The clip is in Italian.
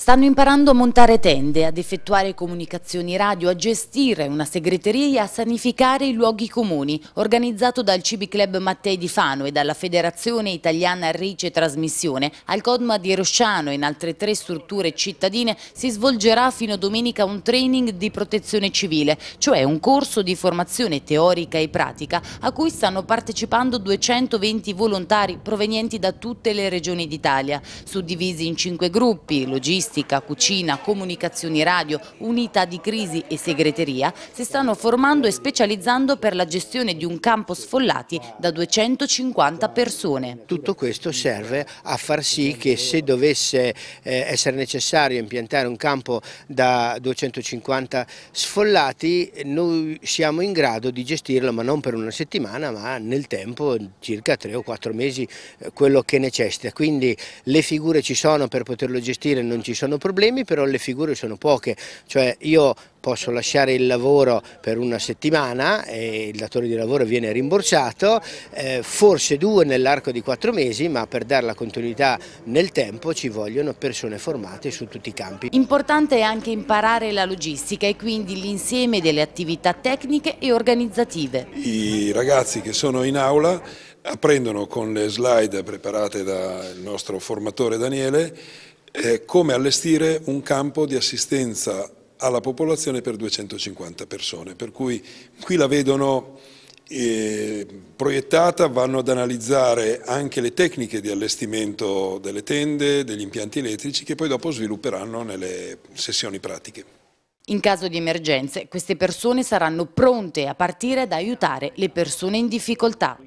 Stanno imparando a montare tende, ad effettuare comunicazioni radio, a gestire una segreteria e a sanificare i luoghi comuni, organizzato dal Cibi Club Mattei di Fano e dalla Federazione Italiana Rice Trasmissione. Al Codma di Rosciano e in altre tre strutture cittadine si svolgerà fino a domenica un training di protezione civile, cioè un corso di formazione teorica e pratica a cui stanno partecipando 220 volontari provenienti da tutte le regioni d'Italia, suddivisi in cinque gruppi, logistici, logistica, cucina, comunicazioni radio, unità di crisi e segreteria si stanno formando e specializzando per la gestione di un campo sfollati da 250 persone. Tutto questo serve a far sì che se dovesse eh, essere necessario impiantare un campo da 250 sfollati noi siamo in grado di gestirlo ma non per una settimana ma nel tempo circa 3 o 4 mesi eh, quello che necessita quindi le figure ci sono per poterlo gestire non ci sono sono problemi, però le figure sono poche, cioè io posso lasciare il lavoro per una settimana e il datore di lavoro viene rimborsato, eh, forse due nell'arco di quattro mesi, ma per dare la continuità nel tempo ci vogliono persone formate su tutti i campi. Importante è anche imparare la logistica e quindi l'insieme delle attività tecniche e organizzative. I ragazzi che sono in aula apprendono con le slide preparate dal nostro formatore Daniele eh, come allestire un campo di assistenza alla popolazione per 250 persone, per cui qui la vedono eh, proiettata, vanno ad analizzare anche le tecniche di allestimento delle tende, degli impianti elettrici che poi dopo svilupperanno nelle sessioni pratiche. In caso di emergenze, queste persone saranno pronte a partire ad aiutare le persone in difficoltà.